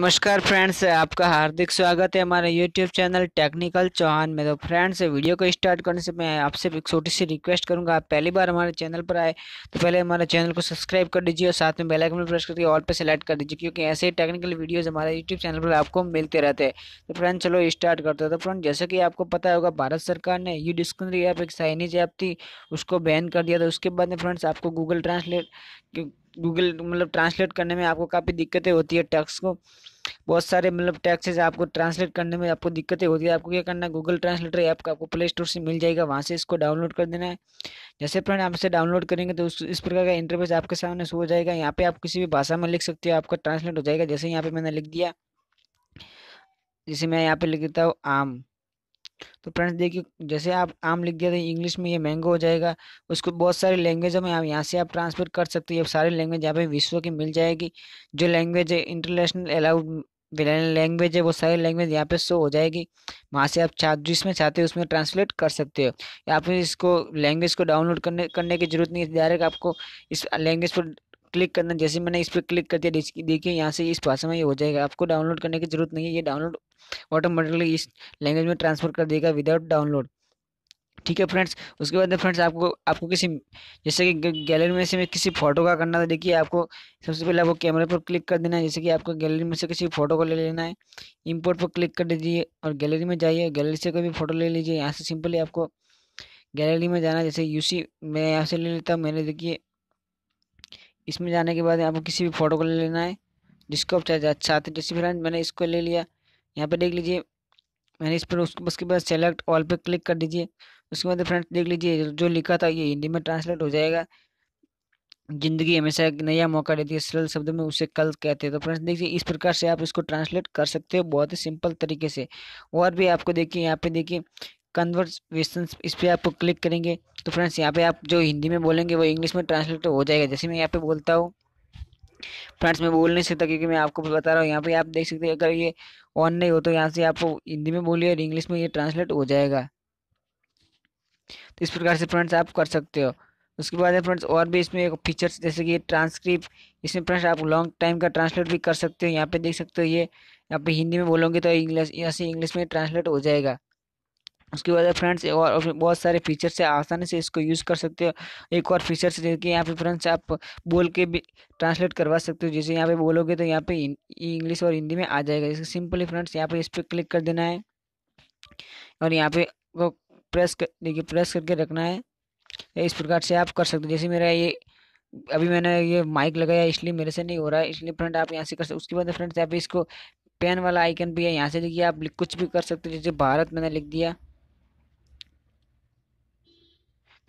नमस्कार फ्रेंड्स आपका हार्दिक स्वागत है हमारे यूट्यूब चैनल टेक्निकल चौहान में तो फ्रेंड्स वीडियो को स्टार्ट करने से मैं आपसे एक छोटी सी रिक्वेस्ट करूंगा आप पहली बार हमारे चैनल पर आए तो पहले हमारे चैनल को सब्सक्राइब कर दीजिए और साथ में बेल आइकन प्रेस करके ऑल पर सेलेक्ट कर दीजिए क्योंकि ऐसे ही टेक्निकल वीडियोज़ हमारे यूट्यूब चैनल पर आपको मिलते रहते हैं तो फ्रेंड चलो स्टार्ट करते हैं तो फ्रेंड जैसे कि आपको पता होगा भारत सरकार ने यू डिस्कनरी ऐप एक चाइनीज ऐप थी उसको बैन कर दिया था उसके बाद में फ्रेंड्स आपको गूगल ट्रांसलेट गूगल मतलब ट्रांसलेट करने में आपको काफ़ी दिक्कतें होती है टैक्स को बहुत सारे मतलब टैक्सेज आपको ट्रांसलेट करने में आपको दिक्कतें होती है आपको क्या करना है गूगल ट्रांसलेटर ऐप का आपको प्ले स्टोर से मिल जाएगा वहाँ से इसको डाउनलोड कर देना है जैसे फ्रेंड आप इसे डाउनलोड करेंगे तो उस इस प्रकार का इंटरफेस आपके सामने शो हो जाएगा यहाँ पे आप किसी भी भाषा में लिख सकते हो आपका ट्रांसलेट हो जाएगा जैसे यहाँ पे मैंने लिख दिया जैसे मैं यहाँ पे लिख देता हूँ आम तो फ्रेंड्स देखिए जैसे आप आम लिख दिया था इंग्लिश में ये मैंगो हो जाएगा उसको बहुत सारी लैंग्वेज में आप यहाँ से आप ट्रांसफर कर सकते हो सारी लैंग्वेज यहाँ पे विश्व की मिल जाएगी जो लैंग्वेज है इंटरनेशनल अलाउड लैंग्वेज है वो सारी लैंग्वेज यहाँ पे शो हो जाएगी वहाँ से आप चाह जिसमें चाहते हो उसमें ट्रांसलेट कर सकते हो या फिर इसको लैंग्वेज को डाउनलोड करने करने की जरूरत नहीं है डायरेक्ट आपको इस लैंग्वेज पर क्लिक करना जैसे मैंने इस पर क्लिक कर दिया देखिए यहाँ से इस भाषा में ये हो जाएगा आपको डाउनलोड करने की ज़रूरत नहीं है ये डाउनलोड ऑटोमेटिकली इस लैंग्वेज में ट्रांसफर कर देगा विदाउट डाउनलोड ठीक है फ्रेंड्स उसके बाद फ्रेंड्स आपको आपको किसी जैसे कि गैलरी में से किसी फोटो का करना था देखिए आपको सबसे पहले आपको कैमरे पर क्लिक कर देना है जैसे कि आपको गैलरी में से किसी फोटो को ले लेना है इंपोर्ट पर क्लिक कर दीजिए और गैलरी में जाइए गैलरी से कोई भी फोटो ले लीजिए यहाँ से सिंपली आपको गैलरी में जाना जैसे यूसी मैं यहाँ से ले लेता हूँ मैंने देखिए इसमें जाने के बाद आपको किसी भी फ़ोटो को ले लेना है जिसको आप चाहे अच्छा आते जैसे फिर मैंने इसको ले लिया यहाँ पर देख लीजिए मैंने इस पर उसको उसके बाद सेलेक्ट ऑल पर क्लिक कर दीजिए उसके बाद फ्रेंड्स देख लीजिए जो लिखा था ये हिंदी में ट्रांसलेट हो जाएगा ज़िंदगी हमेशा एक नया मौका देती है सरल शब्द में उसे कल कहते हैं तो फ्रेंड्स देखिए इस प्रकार से आप इसको ट्रांसलेट कर सकते हो बहुत ही सिंपल तरीके से और भी आपको देखिए यहाँ पे देखिए कन्वर्वेशन इस पर आप क्लिक करेंगे तो फ्रेंड्स यहाँ पे आप जो हिंदी में बोलेंगे वो इंग्लिश में ट्रांसलेट तो हो जाएगा जैसे मैं यहाँ पे बोलता हूँ फ्रेंड्स मैं बोल नहीं सकता क्योंकि मैं आपको बता रहा हूँ यहाँ पे आप देख सकते हैं अगर ये ऑन नहीं हो तो यहाँ से आप हिंदी में बोलिए और इंग्लिश में ये ट्रांसलेट हो जाएगा तो इस प्रकार से फ्रेंड्स आप कर सकते हो उसके बाद फ्रेंड्स और भी इसमें एक फीचर्स जैसे कि ट्रांसक्रिप्ट इसमें फ्रेंड्स आप लॉन्ग टाइम का ट्रांसलेट भी कर सकते हो यहाँ पे देख सकते हो ये यहाँ पे हिंदी में बोलोगे तो इंग्लिश यहाँ से इंग्लिश में ट्रांसलेट हो जाएगा उसके बाद फ्रेंड्स और बहुत सारे फ़ीचर्स है आसानी से इसको यूज़ कर सकते हो एक और फीचर्स जैसे कि यहाँ पे फ्रेंड्स आप बोल के भी ट्रांसलेट करवा सकते हो जैसे यहाँ पे बोलोगे तो यहाँ पे इंग्लिश और हिंदी में आ जाएगा जैसे सिंपली फ्रेंड्स यहाँ पे इस पर क्लिक कर देना है और यहाँ पे को प्रेस कर देखिए प्रेस करके रखना है इस प्रकार से आप कर सकते हो जैसे मेरा ये अभी मैंने ये माइक लगाया इसलिए मेरे से नहीं हो रहा है इसलिए फ्रेंड आप यहाँ से कर सकते उसके बाद फ्रेंड्स यहाँ पे इसको पेन वाला आइकन भी है यहाँ से देखिए आप कुछ भी कर सकते हो जैसे भारत मैंने लिख दिया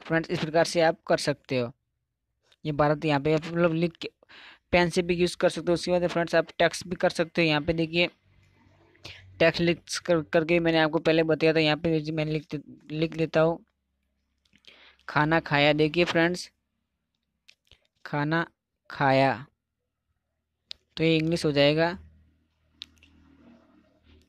फ्रेंड्स इस प्रकार से आप कर सकते हो ये भारत यहाँ पे आप मतलब लिख के पेन से भी यूज़ कर सकते हो उसके बाद फ्रेंड्स आप टेक्स्ट भी कर सकते हो यहाँ पे देखिए टेक्स्ट लिख कर करके मैंने आपको पहले बताया था यहाँ पे मैं लिख लिख लेता हूँ खाना खाया देखिए फ्रेंड्स खाना खाया तो ये इंग्लिश हो जाएगा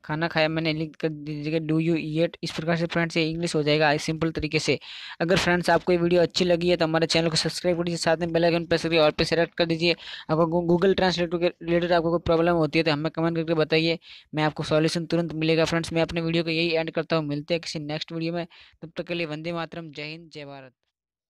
खाना खाया मैंने लिख कर दीजिएगा डू यू ईट इस प्रकार से फ्रेंड्स ये इंग्लिश हो जाएगा सिंपल तरीके से अगर फ्रेंड्स आपको ये वीडियो अच्छी लगी है तो हमारे चैनल को सब्सक्राइब कर दीजिए साथ में बेल आइकन प्रेस करिए और पे सेलेक्ट कर दीजिए आपको गूगल ट्रांसलेट के रिलेटेड आपको कोई प्रॉब्लम होती है तो हमें कमेंट करके बताइए मैं आपको सॉल्यूशन तुरंत मिलेगा फ्रेंड्स मैं अपने वीडियो को यही एंड करता हूँ मिलते हैं किसी नेक्स्ट वीडियो में तब तक के लिए वंदे मातरम जय हिंद जय भारत